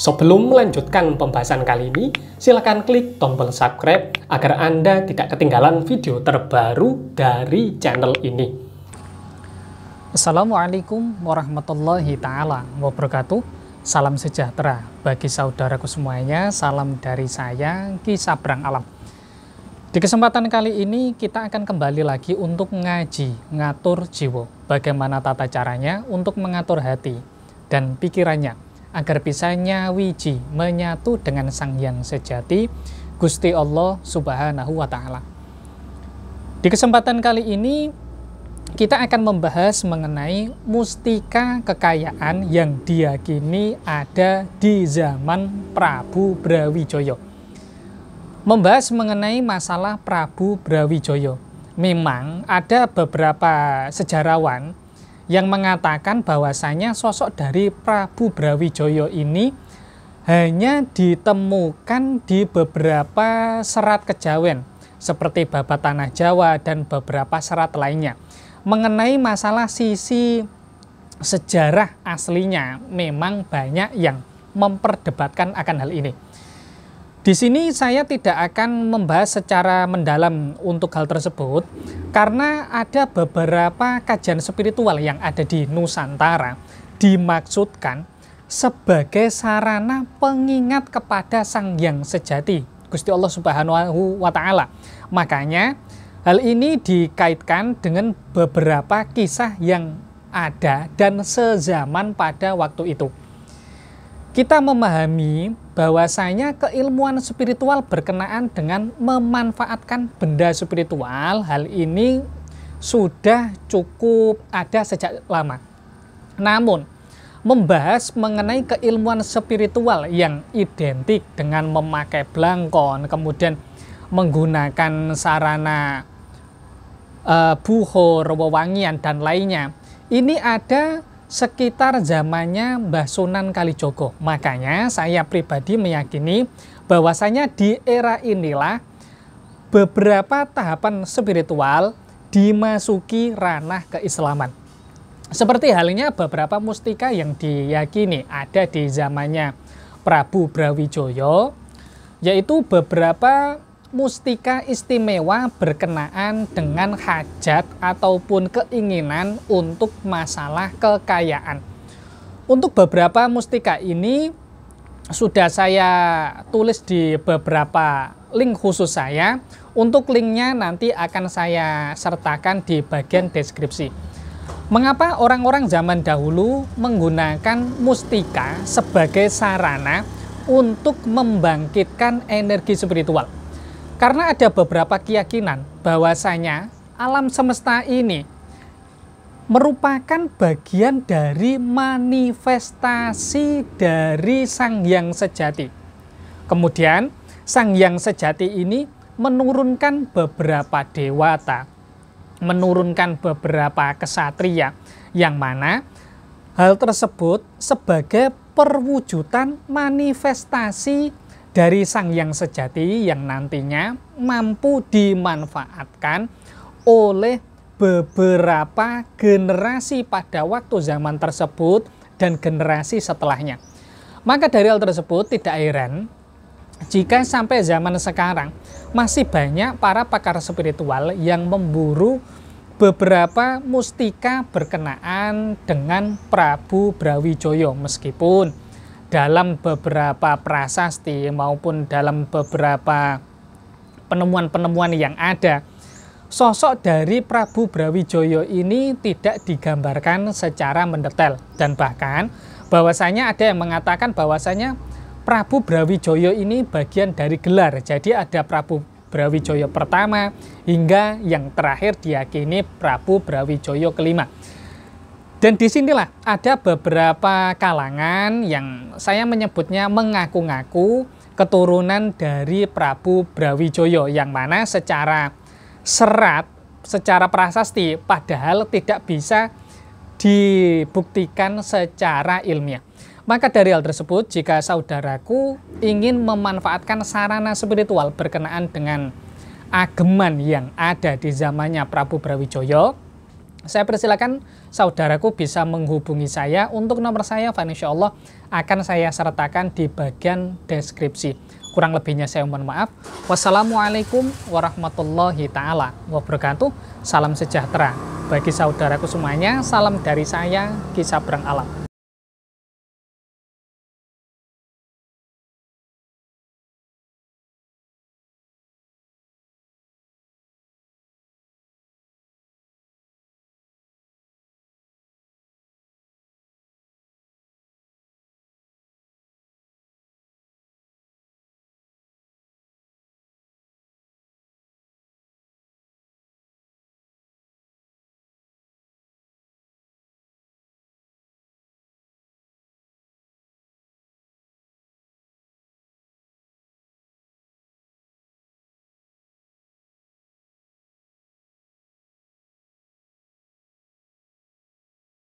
Sebelum melanjutkan pembahasan kali ini, silakan klik tombol subscribe agar Anda tidak ketinggalan video terbaru dari channel ini. Assalamualaikum warahmatullahi taala wabarakatuh. Salam sejahtera bagi saudaraku semuanya. Salam dari saya Ki Sabrang Alam. Di kesempatan kali ini kita akan kembali lagi untuk ngaji, ngatur jiwa. Bagaimana tata caranya untuk mengatur hati dan pikirannya agar bisa nyawiji, menyatu dengan Sang Yang Sejati, Gusti Allah Subhanahu wa taala. Di kesempatan kali ini kita akan membahas mengenai mustika kekayaan yang diyakini ada di zaman Prabu Brawijoyo. Membahas mengenai masalah Prabu Brawijoyo. Memang ada beberapa sejarawan yang mengatakan bahwasanya sosok dari Prabu Brawijoyo ini hanya ditemukan di beberapa serat kejawen seperti Babat Tanah Jawa dan beberapa serat lainnya. Mengenai masalah sisi sejarah aslinya memang banyak yang memperdebatkan akan hal ini. Di sini saya tidak akan membahas secara mendalam untuk hal tersebut karena ada beberapa kajian spiritual yang ada di Nusantara dimaksudkan sebagai sarana pengingat kepada Sang Yang Sejati, Gusti Allah Subhanahu wa taala. Makanya hal ini dikaitkan dengan beberapa kisah yang ada dan sezaman pada waktu itu kita memahami bahwasanya keilmuan spiritual berkenaan dengan memanfaatkan benda spiritual hal ini sudah cukup ada sejak lama. Namun membahas mengenai keilmuan spiritual yang identik dengan memakai belangkon kemudian menggunakan sarana uh, eh, buhor, wewangian dan lainnya. Ini ada sekitar zamannya Mbah Sunan Kalijogo. Makanya saya pribadi meyakini bahwasanya di era inilah beberapa tahapan spiritual dimasuki ranah keislaman. Seperti halnya beberapa mustika yang diyakini ada di zamannya Prabu Brawijoyo, yaitu beberapa mustika istimewa berkenaan dengan hajat ataupun keinginan untuk masalah kekayaan. Untuk beberapa mustika ini sudah saya tulis di beberapa link khusus saya. Untuk linknya nanti akan saya sertakan di bagian deskripsi. Mengapa orang-orang zaman dahulu menggunakan mustika sebagai sarana untuk membangkitkan energi spiritual? Karena ada beberapa keyakinan bahwasanya alam semesta ini merupakan bagian dari manifestasi dari Sang Yang Sejati. Kemudian, Sang Yang Sejati ini menurunkan beberapa dewata, menurunkan beberapa kesatria, yang mana hal tersebut sebagai perwujudan manifestasi dari sang yang sejati yang nantinya mampu dimanfaatkan oleh beberapa generasi pada waktu zaman tersebut dan generasi setelahnya. Maka dari hal tersebut tidak heran jika sampai zaman sekarang masih banyak para pakar spiritual yang memburu beberapa mustika berkenaan dengan Prabu Brawijoyo meskipun dalam beberapa prasasti maupun dalam beberapa penemuan-penemuan yang ada, sosok dari Prabu Brawijoyo ini tidak digambarkan secara mendetail dan bahkan bahwasanya ada yang mengatakan bahwasanya Prabu Brawijoyo ini bagian dari gelar. Jadi ada Prabu Brawijoyo pertama hingga yang terakhir diakini Prabu Brawijoyo kelima. Dan di sinilah ada beberapa kalangan yang saya menyebutnya mengaku-ngaku keturunan dari Prabu Brawijoyo yang mana secara serat, secara prasasti padahal tidak bisa dibuktikan secara ilmiah. Maka dari hal tersebut, jika saudaraku ingin memanfaatkan sarana spiritual berkenaan dengan ageman yang ada di zamannya Prabu Brawijoyo, saya persilakan saudaraku bisa menghubungi saya untuk nomor saya Van Insya Allah akan saya sertakan di bagian deskripsi. Kurang lebihnya saya mohon maaf. Wassalamualaikum warahmatullahi taala wabarakatuh. Salam sejahtera bagi saudaraku semuanya. Salam dari saya Kisah Berang Alam.